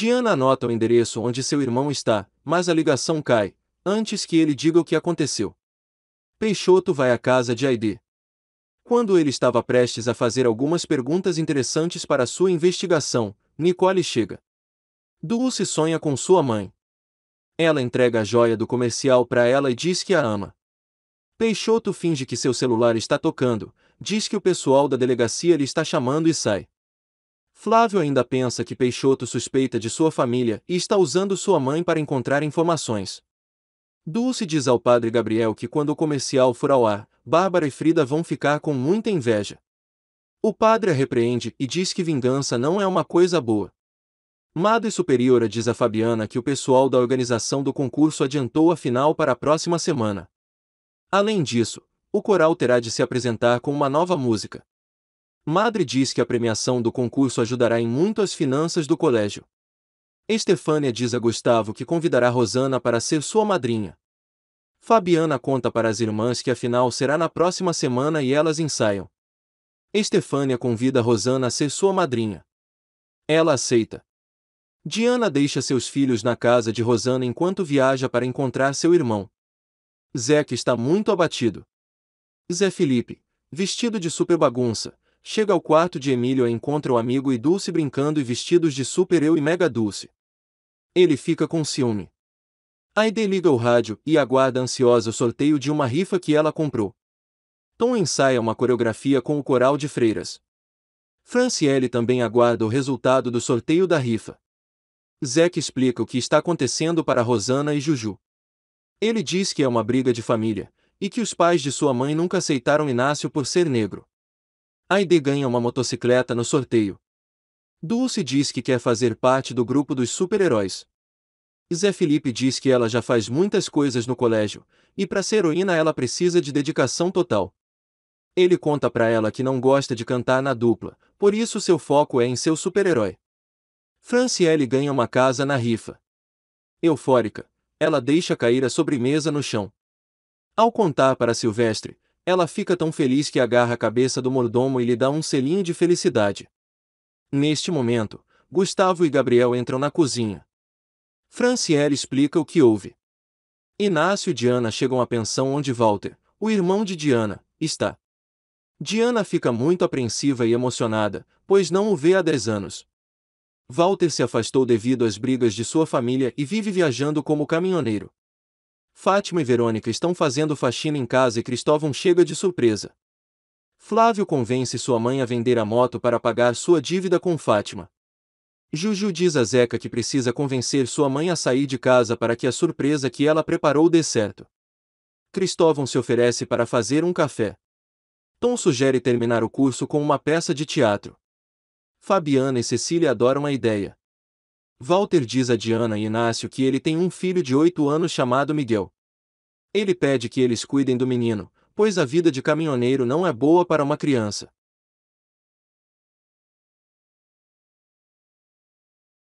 Diana anota o endereço onde seu irmão está, mas a ligação cai, antes que ele diga o que aconteceu. Peixoto vai à casa de Aide. Quando ele estava prestes a fazer algumas perguntas interessantes para sua investigação, Nicole chega. Dulce sonha com sua mãe. Ela entrega a joia do comercial para ela e diz que a ama. Peixoto finge que seu celular está tocando, diz que o pessoal da delegacia lhe está chamando e sai. Flávio ainda pensa que Peixoto suspeita de sua família e está usando sua mãe para encontrar informações. Dulce diz ao padre Gabriel que quando o comercial for ao ar, Bárbara e Frida vão ficar com muita inveja. O padre a repreende e diz que vingança não é uma coisa boa. Madre Superiora diz a Fabiana que o pessoal da organização do concurso adiantou a final para a próxima semana. Além disso, o coral terá de se apresentar com uma nova música. Madre diz que a premiação do concurso ajudará em muito as finanças do colégio. Estefânia diz a Gustavo que convidará Rosana para ser sua madrinha. Fabiana conta para as irmãs que a final será na próxima semana e elas ensaiam. Estefânia convida Rosana a ser sua madrinha. Ela aceita. Diana deixa seus filhos na casa de Rosana enquanto viaja para encontrar seu irmão. Zeca está muito abatido. Zé Felipe, vestido de super bagunça, chega ao quarto de Emílio e encontra o amigo e Dulce brincando e vestidos de Super Eu e Mega Dulce. Ele fica com ciúme. Aide liga o rádio e aguarda ansiosa o sorteio de uma rifa que ela comprou. Tom ensaia uma coreografia com o coral de freiras. Franciele também aguarda o resultado do sorteio da rifa. Zack explica o que está acontecendo para Rosana e Juju. Ele diz que é uma briga de família, e que os pais de sua mãe nunca aceitaram Inácio por ser negro. Aide ganha uma motocicleta no sorteio. Dulce diz que quer fazer parte do grupo dos super-heróis. Zé Felipe diz que ela já faz muitas coisas no colégio, e para ser heroína ela precisa de dedicação total. Ele conta para ela que não gosta de cantar na dupla, por isso seu foco é em seu super-herói. Franciele ganha uma casa na rifa. Eufórica, ela deixa cair a sobremesa no chão. Ao contar para Silvestre, ela fica tão feliz que agarra a cabeça do mordomo e lhe dá um selinho de felicidade. Neste momento, Gustavo e Gabriel entram na cozinha. Franciele explica o que houve. Inácio e Diana chegam à pensão onde Walter, o irmão de Diana, está. Diana fica muito apreensiva e emocionada, pois não o vê há 10 anos. Walter se afastou devido às brigas de sua família e vive viajando como caminhoneiro. Fátima e Verônica estão fazendo faxina em casa e Cristóvão chega de surpresa. Flávio convence sua mãe a vender a moto para pagar sua dívida com Fátima. Juju diz a Zeca que precisa convencer sua mãe a sair de casa para que a surpresa que ela preparou dê certo. Cristóvão se oferece para fazer um café. Tom sugere terminar o curso com uma peça de teatro. Fabiana e Cecília adoram a ideia. Walter diz a Diana e Inácio que ele tem um filho de oito anos chamado Miguel. Ele pede que eles cuidem do menino, pois a vida de caminhoneiro não é boa para uma criança.